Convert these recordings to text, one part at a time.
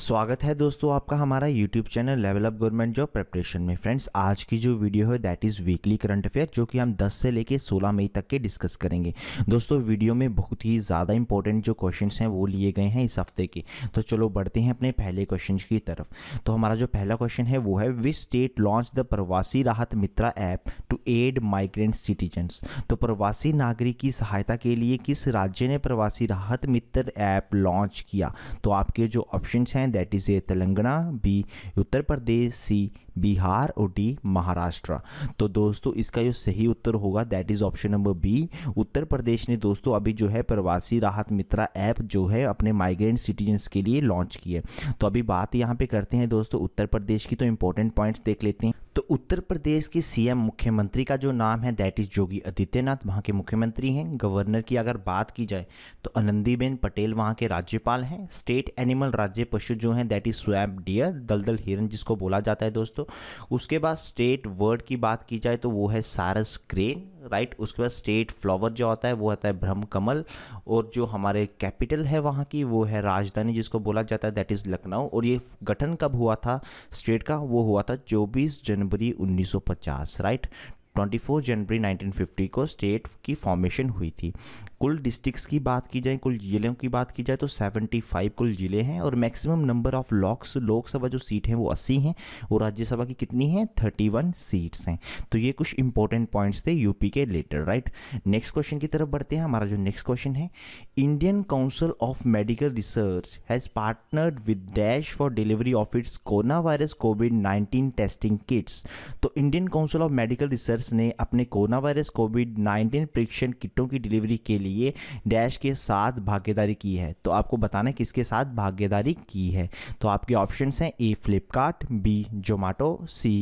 स्वागत है दोस्तों आपका हमारा YouTube channel level up government job preparation में फ्रेंड्स आज की जो वीडियो है that is weekly current affair जो कि हम 10 से लेके 16 मई तक के डिस्कस करेंगे दोस्तों वीडियो में बहुत ही ज़्यादा इंपॉर्टेंट जो क्वेश्चंस हैं वो लिए गए हैं इस हफ्ते के तो चलो बढ़ते हैं अपने पहले क्वेश्चन की तरफ तो हमारा जो पहला क्वेश्चन है वो है विस state launch the Pravasi Rahat Mitra app to aid migrant citizens तो प्रवासी नागरिक की सहायता के लिए किस राज्य ने प्रवासी राहत मित्र ऐप लॉन्च किया तो आपके जो ऑप्शन हैं that is A Telangana B Uttar Pradesh C Bihar और डी महाराष्ट्र तो दोस्तों इसका जो सही उत्तर होगा that is option number B Uttar Pradesh ने दोस्तों अभी जो है प्रवासी राहत मित्रा ऐप जो है अपने माइग्रेंट सिटीजन्स के लिए लॉन्च की है तो अभी बात यहाँ पे करते हैं दोस्तों उत्तर प्रदेश की तो इंपॉर्टेंट पॉइंट्स देख लेते हैं तो उत्तर प्रदेश के सीएम मुख्यमंत्री का जो नाम है दैट इज़ योगी आदित्यनाथ वहाँ के मुख्यमंत्री हैं गवर्नर की अगर बात की जाए तो आनंदीबेन पटेल वहाँ के राज्यपाल हैं स्टेट एनिमल राज्य पशु जो हैं दैट इज़ स्वैप डियर दलदल हिरन जिसको बोला जाता है दोस्तों उसके बाद स्टेट वर्ड की बात की जाए तो वो है सारस क्रेन राइट उसके बाद स्टेट फ्लावर जो आता है वो आता है ब्रह्म कमल और जो हमारे कैपिटल है वहाँ की वो है राजधानी जिसको बोला जाता है दैट इज़ लखनऊ और ये गठन कब हुआ था स्टेट का वो हुआ था चौबीस जनवरी जनवरी 1950 राइट 24 जनवरी 1950 को स्टेट की फॉर्मेशन हुई थी कुल डिस्ट्रिक्ट्स की बात की जाए कुल ज़िलों की बात की जाए तो 75 कुल ज़िले हैं और मैक्सिमम नंबर ऑफ लॉक्स लोकसभा जो सीट हैं वो 80 हैं और राज्यसभा की कितनी हैं 31 सीट्स हैं तो ये कुछ इंपॉर्टेंट पॉइंट्स थे यूपी के लेटर राइट नेक्स्ट क्वेश्चन की तरफ बढ़ते हैं हमारा जो नेक्स्ट क्वेश्चन है Indian council of medical research has partnered with dash for delivery of its corona virus COVID nineteen testing kits तो Indian council of medical research users ने अपने कोरोना वायरस कोविड 19 परीक्षण किटों की डिलीवरी के लिए dash के साथ भागीदारी की है तो आपको बताना है किसके साथ भागीदारी की है तो आपके ऑप्शन हैं A Flipkart B Zomato C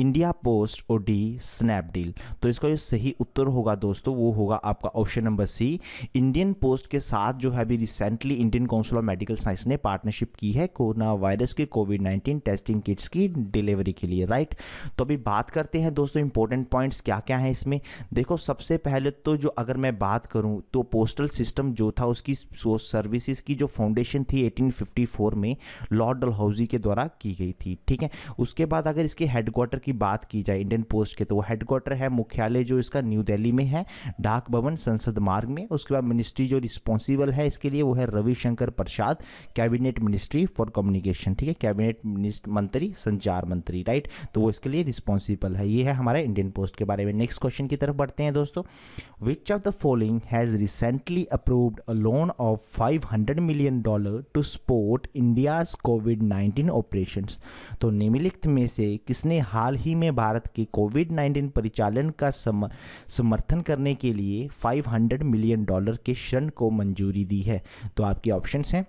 India post और डी स्नैपडील तो इसका जो सही उत्तर होगा दोस्तों वो होगा आपका option number C Indian post के साथ जो है अभी recently Indian council of medical science ने पार्टनरशिप की है कोरोना वायरस के कोविड नाइन्टीन टेस्टिंग किट्स की डिलीवरी के लिए राइट तो अभी बात करते हैं दोस्तों इंपॉर्टेंट पॉइंट्स क्या क्या हैं इसमें देखो सबसे पहले तो जो अगर मैं बात करूं तो पोस्टल सिस्टम जो था उसकी सर्विसेज की जो फाउंडेशन थी 1854 में लॉर्ड डलहौजी के द्वारा की गई थी ठीक है उसके बाद अगर इसके हेडक्वार्टर की बात की जाए इंडियन पोस्ट के तो वो हेडक्वार्टर है मुख्यालय जो इसका न्यू दिल्ली में है डाक भवन संसद मार्ग में उसके बाद मिनिस्ट्री जो रिस्पॉन्सिबल है इसके लिए वो है Ravishankar Prasad cabinet ministry for communication ठीक है कैबिनेट मंत्री संचार मंत्री राइट तो वो इसके लिए रिस्पॉन्सिबल है ये है हमारा इंडियन पोस्ट पोस्ट के बारे में नेक्स्ट क्वेश्चन की तरफ बढ़ते हैं दोस्तों which of the following has recently approved a loan of 500 million dollar to support India's COVID 19 operations तो निम्नलिखित में से किसने हाल ही में भारत के कोविड 19 परिचालन का समर्थन करने के लिए 500 मिलियन डॉलर के ऋण को मंजूरी दी है तो आपके ऑप्शंस हैं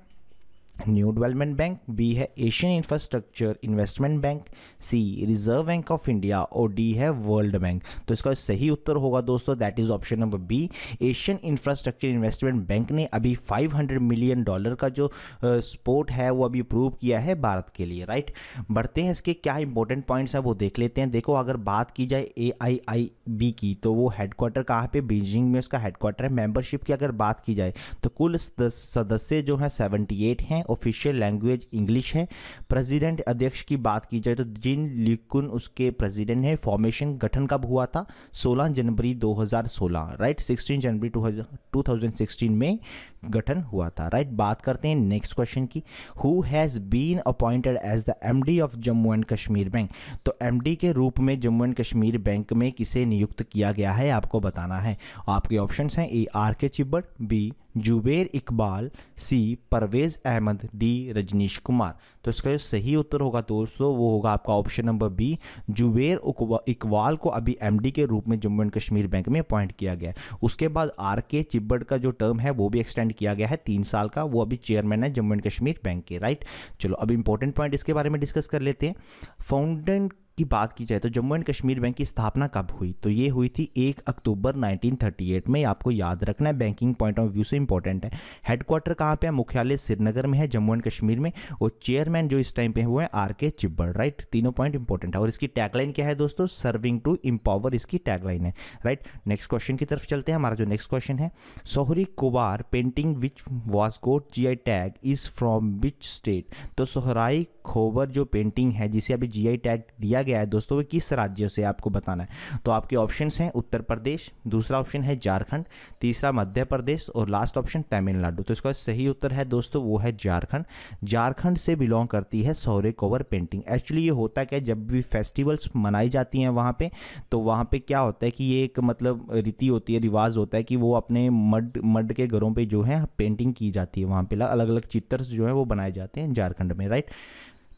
न्यू डेवलपमेंट बैंक बी है Asian infrastructure investment bank C reserve bank of India और डी है वर्ल्ड बैंक तो इसका सही उत्तर होगा दोस्तों that is option number B Asian infrastructure investment bank ने अभी 500 मिलियन डॉलर का जो स्पोर्ट है वो अभी अप्रूव किया है भारत के लिए राइट बढ़ते हैं इसके क्या इंपॉर्टेंट पॉइंट्स हैं वो देख लेते हैं देखो अगर बात की जाए ए की तो वो हेडक्वार्टर कहाँ पे बीजिंग में उसका हेडक्वार्टर है मेंबरशिप की अगर बात की जाए तो कुल सदस्य जो है सेवेंटी हैं ऑफिशियल लैंग्वेज इंग्लिश है प्रेसिडेंट अध्यक्ष की बात की जाए तो जिन लिकुन उसके प्रेसिडेंट हैं फॉर्मेशन गठन कब हुआ था 16 जनवरी 2016 राइट 16 जनवरी 2016 में गठन हुआ था राइट बात करते हैं नेक्स्ट क्वेश्चन की who has been appointed as the MD of Jammu and Kashmir bank तो एम के रूप में जम्मू एंड कश्मीर बैंक में किसे नियुक्त किया गया है आपको बताना है आपके ऑप्शन हैं A R K Chibber B Zuber Iqbal C Parvez Ahmed D Rajnish Kumar तो इसका जो सही उत्तर होगा दोस्तों वो होगा आपका option number B Zuber Iqbal को अभी एमडी के रूप में जम्मू एंड कश्मीर बैंक में अपॉइंट किया गया है उसके बाद आर के चिब्बड़ का जो टर्म है वो भी एक्सटेंड किया गया है तीन साल का वो अभी चेयरमैन है जम्मू एंड कश्मीर बैंक के राइट चलो अब इंपॉर्टेंट पॉइंट इसके बारे में डिस्कस कर लेते हैं फाउंडेंट की बात की जाए तो जम्मू एंड कश्मीर बैंक की स्थापना कब हुई तो ये हुई थी एक अक्टूबर 1938 में आपको याद रखना है बैंकिंग पॉइंट ऑफ व्यू से इंपॉर्टेंट है हेडक्वार्टर कहाँ पे है मुख्यालय श्रीनगर में है जम्मू एंड कश्मीर में और चेयरमैन जो इस टाइम पे हुए हैं आर के चिब्बड़ राइट तीनों पॉइंट इंपॉर्टेंट है और इसकी टैगलाइन क्या है दोस्तों सर्विंग टू इम्पावर इसकी टैगलाइन है राइट नेक्स्ट क्वेश्चन की तरफ चलते हैं हमारा जो नेक्स्ट क्वेश्चन है Sohrai Khovar painting which was got G I tag is from which state तो सोहराई खोबर जो पेंटिंग है जिसे अभी जीआई टैग दिया गया है दोस्तों वो किस राज्य से आपको बताना है तो आपके ऑप्शन हैं उत्तर प्रदेश दूसरा ऑप्शन है झारखंड तीसरा मध्य प्रदेश और लास्ट ऑप्शन तमिलनाडु तो इसका सही उत्तर है दोस्तों वो है झारखंड झारखंड से बिलोंग करती है सौर्य कोवर पेंटिंग एक्चुअली ये होता क्या जब भी फेस्टिवल्स मनाई जाती हैं वहाँ पर तो वहाँ पर क्या होता है कि ये एक मतलब रीति होती है रिवाज होता है कि वो अपने मड मड के घरों पर जो है पेंटिंग की जाती है वहाँ पर अलग अलग चित्र जो है वो बनाए जाते हैं झारखंड में राइट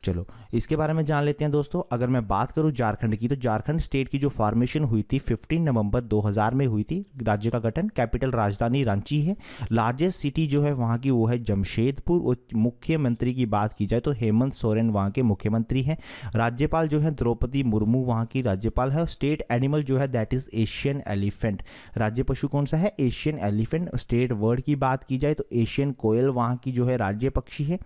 चलो इसके बारे में जान लेते हैं दोस्तों अगर मैं बात करूं झारखंड की तो झारखंड स्टेट की जो फॉर्मेशन हुई थी 15 नवंबर 2000 में हुई थी राज्य का गठन कैपिटल राजधानी रांची है लार्जेस्ट सिटी जो है वहाँ की वो है जमशेदपुर और मुख्यमंत्री की बात की जाए तो हेमंत सोरेन वहाँ के मुख्यमंत्री हैं राज्यपाल जो है द्रौपदी मुर्मू वहाँ की राज्यपाल है स्टेट एनिमल जो है दैट इज़ एशियन एलिफेंट राज्य पशु कौन सा है एशियन एलिफेंट स्टेट वर्ड की बात की जाए तो एशियन कोयल वहाँ की जो है राज्य पक्षी है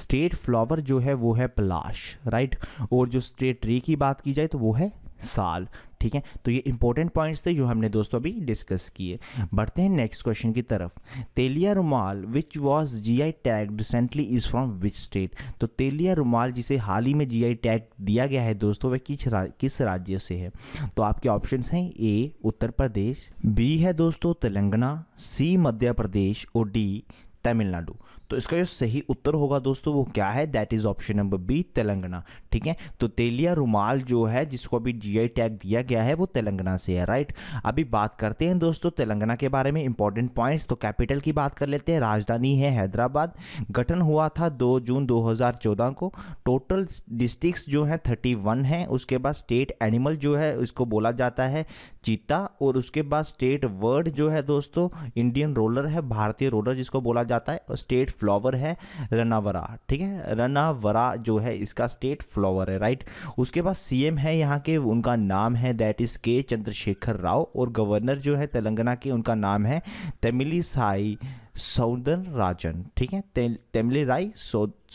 स्टेट फ्लावर जो है वो है पलाश राइट और जो स्टेट ट्री की बात की जाए तो वो है साल ठीक है तो ये इंपॉर्टेंट पॉइंट्स थे जो हमने दोस्तों अभी डिस्कस किए बढ़ते हैं नेक्स्ट क्वेश्चन की तरफ Telia Rumal which was G I tag recently is from which state तो तेलिया रुमाल जिसे हाल ही में जी आई टैग दिया गया है दोस्तों वह किस रा, किस राज्य से है तो आपके ऑप्शन हैं ए उत्तर प्रदेश बी है दोस्तों तेलंगाना सी मध्य प्रदेश और डी तमिलनाडु तो इसका जो सही उत्तर होगा दोस्तों वो क्या है that is option number B Telangana ठीक है तो तेलिया रुमाल जो है जिसको अभी जीआई टैग दिया गया है वो तेलंगाना से है राइट अभी बात करते हैं दोस्तों तेलंगाना के बारे में इंपॉर्टेंट पॉइंट्स तो कैपिटल की बात कर लेते हैं राजधानी है हैदराबाद गठन हुआ था दो जून 2014 को टोटल डिस्ट्रिक्ट जो है 31 है उसके बाद स्टेट एनिमल जो है उसको बोला जाता है चीता और उसके बाद स्टेट वर्ड जो है दोस्तों इंडियन रोलर है भारतीय रोलर जिसको बोला जाता है और स्टेट फ्लावर है रनावरा ठीक है रनावरा जो है इसका स्टेट फ्लावर है राइट उसके बाद सीएम है यहाँ के उनका नाम है दैट इज़ के चंद्रशेखर राव और गवर्नर जो है तेलंगाना के उनका नाम है तमिली साई सौदन राजन ठीक है ते, तेमले राय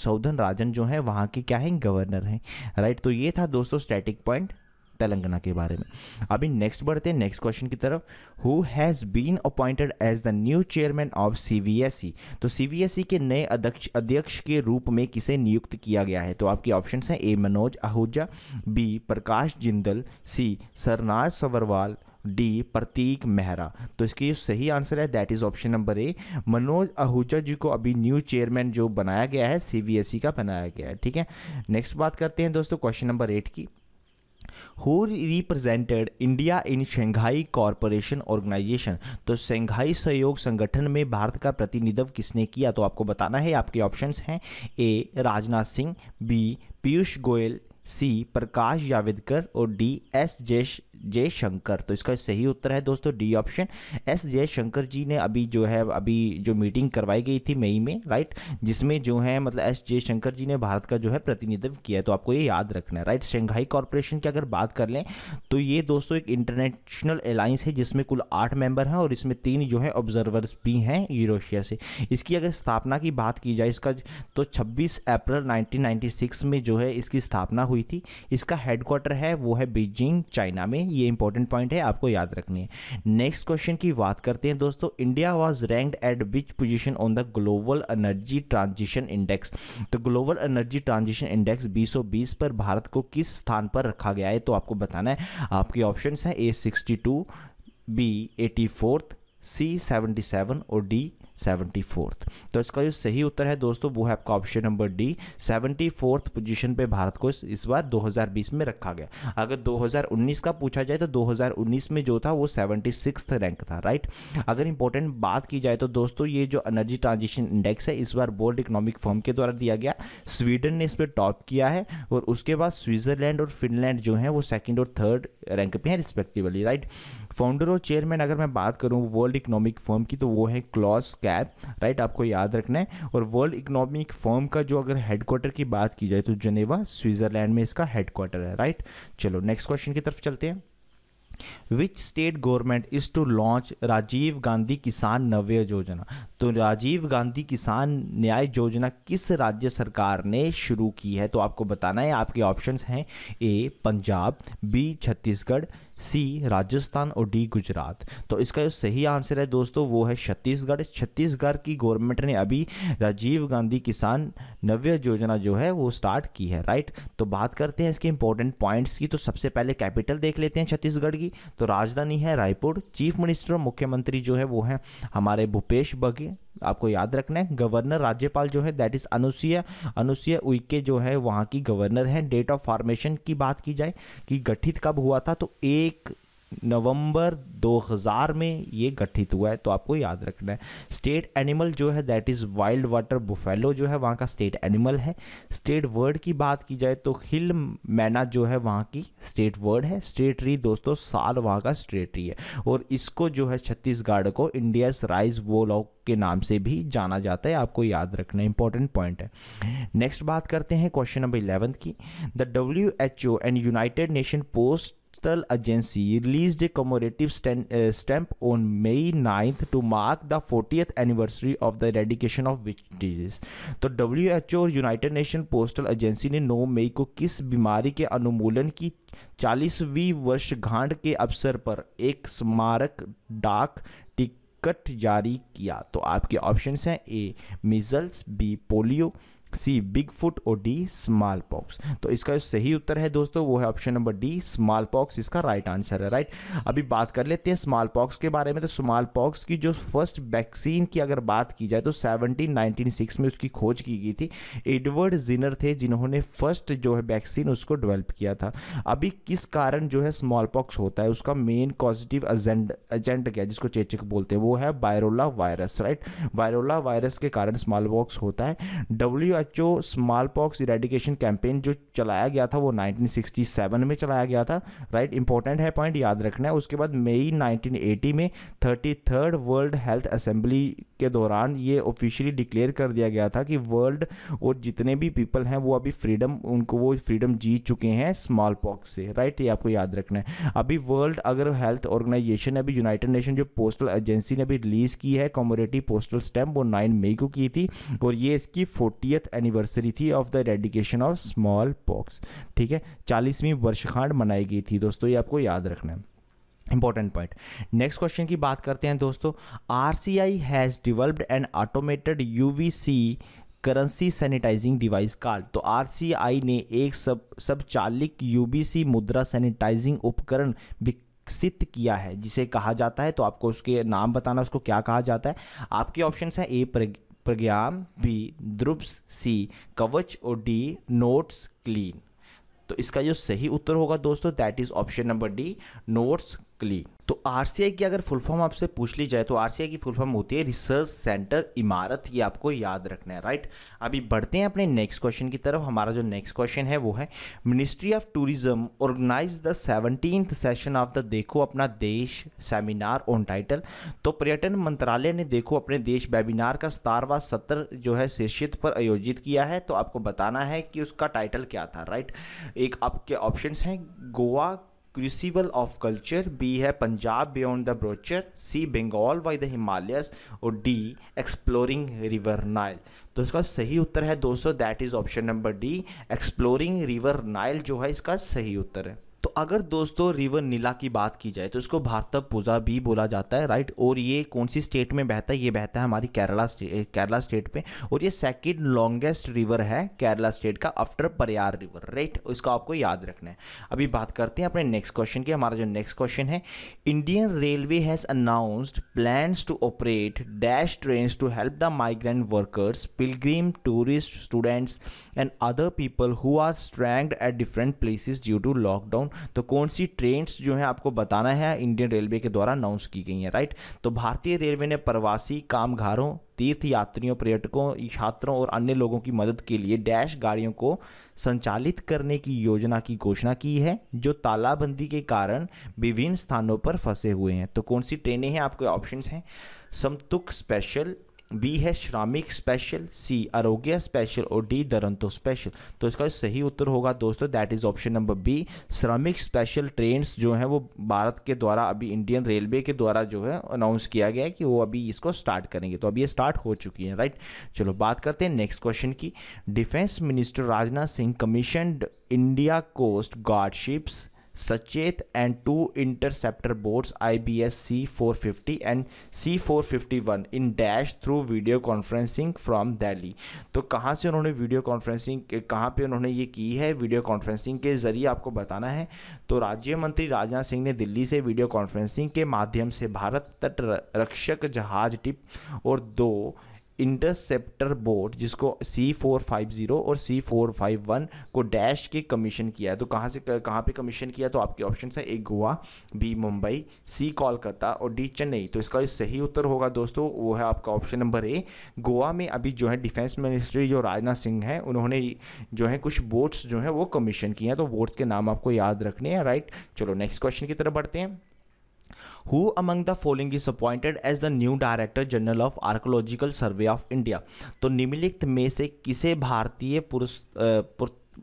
सौदन राजन जो है वहाँ के क्या हैं गवर्नर हैं राइट तो ये था दोस्तों स्टैटिक पॉइंट तेलंगाना के बारे में अभी नेक्स्ट बढ़ते हैं नेक्स्ट क्वेश्चन की तरफ who has been appointed as the new chairman of C तो सी e के नए अध्यक्ष अध्यक्ष के रूप में किसे नियुक्त किया गया है तो आपके ऑप्शन हैं A Manoj Ahuja B Prakash Jindal C Sarnaj Sabharwal D Pratik Mehra तो इसकी जो सही आंसर है that is option number A Manoj Ahuja ji को अभी न्यू चेयरमैन जो बनाया गया है सीबीएसई e का बनाया गया है ठीक है नेक्स्ट बात करते हैं दोस्तों क्वेश्चन नंबर एट की who represented India in Shanghai corporation organization तो शंघाई सहयोग संगठन में भारत का प्रतिनिधित्व किसने किया तो आपको बताना है आपके ऑप्शंस हैं A Rajnath Singh B Piyush Goyal C Prakash Javadekar और डी एस जयश जयशंकर तो इसका सही उत्तर है दोस्तों D option S Jaishankar ji ने अभी जो है अभी जो मीटिंग करवाई गई थी मई में राइट जिसमें जो है मतलब एस जयशंकर जी ने भारत का जो है प्रतिनिधित्व किया है तो आपको ये याद रखना है राइट शंघाई कॉरपोरेशन की अगर बात कर लें तो ये दोस्तों एक इंटरनेशनल अलाइंस है जिसमें कुल आठ मेंबर हैं और इसमें तीन जो है ऑब्जर्वर्स भी हैं यूरोशिया से इसकी अगर स्थापना की बात की जाए इसका तो छब्बीस अप्रैल नाइनटीन में जो है इसकी स्थापना हुई थी इसका हेडक्वार्टर है वो है बीजिंग चाइना में हैं ये इंपॉर्टेंट पॉइंट है आपको याद रखनी है नेक्स्ट क्वेश्चन की बात करते हैं दोस्तों India was ranked at which position on the global energy transition index तो ग्लोबल एनर्जी ट्रांजिशन इंडेक्स बीस पर भारत को किस स्थान पर रखा गया है तो आपको बताना है आपके ऑप्शन है A sixty two B eighty fourth C seventy seven और डी सेवेंटी फोर्थ तो इसका जो सही उत्तर है दोस्तों वो है आपका option number D seventy fourth position पर भारत को इस बार 2020 में रखा गया अगर 2019 का पूछा जाए तो 2019 में जो था वो सेवेंटी रैंक था राइट अगर इंपॉर्टेंट बात की जाए तो दोस्तों ये जो एनर्जी ट्रांजिशन इंडेक्स है इस बार वर्ल्ड इकोनॉमिक फॉर्म के द्वारा दिया गया स्वीडन ने इस पर टॉप किया है और उसके बाद स्विट्जरलैंड और फिनलैंड जो है वो सेकेंड और थर्ड रैंक पर हैं रिस्पेक्टिवली राइट right? फाउंडर और चेयरमैन अगर मैं बात करूँ वर्ल्ड इकोनॉमिक फर्म की तो वो है क्लॉस कैप राइट आपको याद रखना है और वर्ल्ड इकोनॉमिक फर्म का जो अगर हेडक्वार्टर की बात की जाए तो जनेवा स्विट्जरलैंड में इसका हेडक्वार्टर है राइट चलो नेक्स्ट क्वेश्चन की तरफ चलते हैं which state government is to launch Rajiv Gandhi Kisan Nyay योजना तो राजीव गांधी किसान न्याय योजना किस राज्य सरकार ने शुरू की है तो आपको बताना है आपके ऑप्शंस हैं A Punjab B Chhattisgarh C Rajasthan और डी गुजरात तो इसका जो सही आंसर है दोस्तों वो है छत्तीसगढ़ छत्तीसगढ़ की गवर्नमेंट ने अभी राजीव गांधी किसान नव्य योजना जो है वो स्टार्ट की है राइट तो बात करते हैं इसके इंपॉर्टेंट पॉइंट्स की तो सबसे पहले कैपिटल देख लेते हैं छत्तीसगढ़ की तो राजधानी है रायपुर चीफ मिनिस्टर और मुख्यमंत्री जो है वो हैं हमारे भूपेश बघेल आपको याद रखना है गवर्नर राज्यपाल जो है दैट इज़ अनुसुईया अनुसुईया उइके जो है वहाँ की गवर्नर है डेट ऑफ फॉर्मेशन की बात की जाए कि गठित कब हुआ था तो एक नवंबर 2000 में ये गठित हुआ है तो आपको याद रखना है स्टेट एनिमल जो है that is wild water buffalo जो है वहाँ का स्टेट एनिमल है स्टेट वर्ड की बात की जाए तो हिल मैना जो है वहाँ की स्टेट वर्ड है स्टेट ट्री दोस्तों साल वहाँ का स्टेट ट्री है और इसको जो है छत्तीसगढ़ को इंडियाज राइज वो लॉक के नाम से भी जाना जाता है आपको याद रखना है इंपॉर्टेंट पॉइंट है नेक्स्ट बात करते हैं क्वेश्चन नंबर इलेवंथ की the W H O and united nation post postal agency released a commemorative uh, stamp on May 9th to mark the 40th anniversary of the eradication of which disease तो WHO United Nation Postal Agency ने 9 मई को किस बीमारी के अनुमूलन की 40वीं वर्षगांठ के अवसर पर एक स्मारक डाक टिकट जारी किया तो आपके ऑप्शंस हैं A measles B polio C big foot और डी स्मॉल पॉक्स तो इसका जो सही उत्तर है दोस्तों वो है option number D small pox इसका राइट आंसर है राइट अभी बात कर लेते हैं स्मॉल पॉक्स के बारे में तो स्मॉल पॉक्स की जो फर्स्ट वैक्सीन की अगर बात की जाए तो सेवनटीन में उसकी खोज की गई थी एडवर्ड जिनर थे जिन्होंने फर्स्ट जो है वैक्सीन उसको डेवलप किया था अभी किस कारण जो है स्मॉल पॉक्स होता है उसका मेन पॉजिटिव एजेंड एजेंट क्या जिसको चेचक बोलते हैं वो है variola virus right variola virus के कारण स्मॉल पॉक्स होता है डब्ल्यू जो स्मॉल पॉक्स इरेडिकेशन कैंपेन जो चलाया गया था वो 1967 में चलाया गया था राइट इंपॉर्टेंट है पॉइंट याद रखना है उसके बाद मई 1980 में thirty third world health assembly के दौरान ये ऑफिशियली डिक्लेयर कर दिया गया था कि वर्ल्ड और जितने भी पीपल हैं वो अभी फ्रीडम उनको वो फ्रीडम जीत चुके हैं स्मॉल पॉक्स से राइट ये आपको याद रखना है अभी वर्ल्ड अगर हेल्थ ऑर्गेनाइजेशन अभी यूनाइटेड नेशन जो पोस्टल एजेंसी ने अभी रिलीज़ की है कॉमोडेटिव पोस्टल स्टैम्प वो नाइन मई को की थी और ये इसकी फोर्टियथ डेथ एनिवर्सरी थी of the eradication of small pox ठीक है चालीसवीं वर्षगांठ मनाई गई थी दोस्तों ये आपको याद रखना है इंपॉर्टेंट पॉइंट नेक्स्ट क्वेश्चन की बात करते हैं दोस्तों R C I has developed and automated U V C currency sanitizing device called तो आर सी आई ने एक सब सब चालिक यू बी सी मुद्रा सैनिटाइजिंग उपकरण विकसित किया है जिसे कहा जाता है तो आपको उसके नाम बताना उसको क्या कहा जाता है आपके ऑप्शन हैं ए प्रज्ञाम बी द्रुप्स सी कवच और डी नोट्स क्लीन तो इसका जो सही उत्तर होगा दोस्तों that is option number D notes clean तो आर की अगर फुल फॉर्म आपसे पूछ ली जाए तो आर की फुल फॉर्म होती है रिसर्च सेंटर इमारत ये आपको याद रखना है राइट अभी बढ़ते हैं अपने नेक्स्ट क्वेश्चन की तरफ हमारा जो नेक्स्ट क्वेश्चन है वो है ministry of tourism organize the seventeen session of the देखो अपना देश सेमिनार ऑन टाइटल तो पर्यटन मंत्रालय ने देखो अपने देश वेबिनार का सतारवा सत्र जो है शीर्षित पर आयोजित किया है तो आपको बताना है कि उसका टाइटल क्या था राइट एक आपके ऑप्शन हैं Goa crucible of culture B है Punjab beyond the brochure C Bengal by the Himalayas और डी एक्सप्लोरिंग रिवर नाइल तो इसका सही उत्तर है दोस्तों that is option number D exploring river Nile जो है इसका सही उत्तर है तो अगर दोस्तों रिवर नीला की बात की जाए तो इसको भारतव पूजा भी बोला जाता है राइट और ये कौन सी स्टेट में बहता है ये बहता है हमारी केरला स्टेट केरला स्टेट में और ये सेकेंड लॉन्गेस्ट रिवर है केरला स्टेट का आफ्टर परियार रिवर राइट इसको आपको याद रखना है अभी बात करते हैं अपने नेक्स्ट क्वेश्चन की हमारा जो नेक्स्ट क्वेश्चन है Indian railway has announced plan to operate dash train to help the migrant workers pilgrim tourist students and other people who are stranded at different places due to lockdown तो कौन सी trains जो है आपको बताना है Indian railway के द्वारा announce की गई हैं राइट तो भारतीय रेलवे ने प्रवासी कामगारों तीर्थ यात्रियों पर्यटकों छात्रों और अन्य लोगों की मदद के लिए डैश गाड़ियों को संचालित करने की योजना की घोषणा की है जो तालाबंदी के कारण विभिन्न स्थानों पर फंसे हुए हैं तो कौन सी ट्रेनें हैं आपके ऑप्शंस हैं समतुक स्पेशल बी है श्रामिक स्पेशल सी आरोग्य स्पेशल और डी दरंतो स्पेशल तो इसका सही उत्तर होगा दोस्तों that is option number B Shramik special train जो हैं वो भारत के द्वारा अभी इंडियन रेलवे के द्वारा जो है अनाउंस किया गया है कि वो अभी इसको स्टार्ट करेंगे तो अभी ये स्टार्ट हो चुकी है राइट चलो बात करते हैं नेक्स्ट क्वेश्चन की defence minister Rajnath Singh commission India coast guard ships Sachet and two interceptor I B S C four fifty and C four fifty one in dash through video conferencing from Delhi तो कहाँ से उन्होंने वीडियो कॉन्फ्रेंसिंग कहाँ पे उन्होंने ये की है वीडियो कॉन्फ्रेंसिंग के ज़रिए आपको बताना है तो राज्य मंत्री राजनाथ सिंह ने दिल्ली से वीडियो कॉन्फ्रेंसिंग के माध्यम से भारत तट रक्षक जहाज टिप और दो इंटरसेप्टर बोट जिसको सी फोर फाइव ज़ीरो और सी फोर फाइव वन को डैश के कमीशन किया है तो कहाँ से कहाँ पे कमीशन किया तो आपके ऑप्शन है A Goa B Mumbai C Kolkata और डी चेन्नई तो इसका जो सही उत्तर होगा दोस्तों वो है आपका ऑप्शन नंबर ए गोवा में अभी जो है डिफेंस मिनिस्ट्री जो राजनाथ सिंह हैं उन्होंने जो है कुछ बोट्स जो है वो कमीशन किए हैं तो बोट्स के नाम आपको याद रखने हैं राइट चलो नेक्स्ट क्वेश्चन की तरफ बढ़ते हैं who among the following is appointed as the new director general of archaeological survey of India तो निम्नलिखित में से किसे भारतीय पुरुष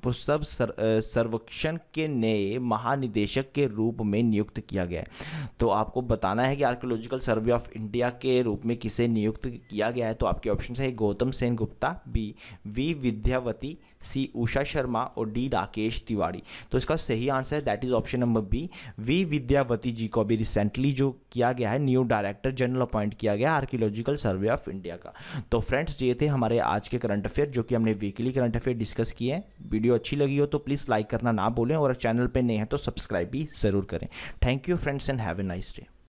पुस्तब सर, सर्वेक्षण के नए महानिदेशक के रूप में नियुक्त किया गया है तो आपको बताना है कि आर्कियोलॉजिकल सर्वे ऑफ इंडिया के रूप में किसे नियुक्त किया गया है तो आपके ऑप्शन है Gautam Sen Gupta B V Vidyavati C Usha Sharma और डी राकेश तिवारी तो इसका सही आंसर है that is option number B V Vidyavati ji को अभी रिसेंटली जो किया गया है न्यू डायरेक्टर जनरल अपॉइंट किया गया आर्कियोलॉजिकल सर्वे ऑफ इंडिया का तो फ्रेंड्स ये थे हमारे आज के करंट अफेयर जो कि हमने वीकली करंट अफेयर डिस्कस किए हैं वीडियो अच्छी लगी हो तो प्लीज़ लाइक करना ना बोलें और चैनल पर नए हैं तो सब्सक्राइब भी ज़रूर करें thank you friends and have a nice day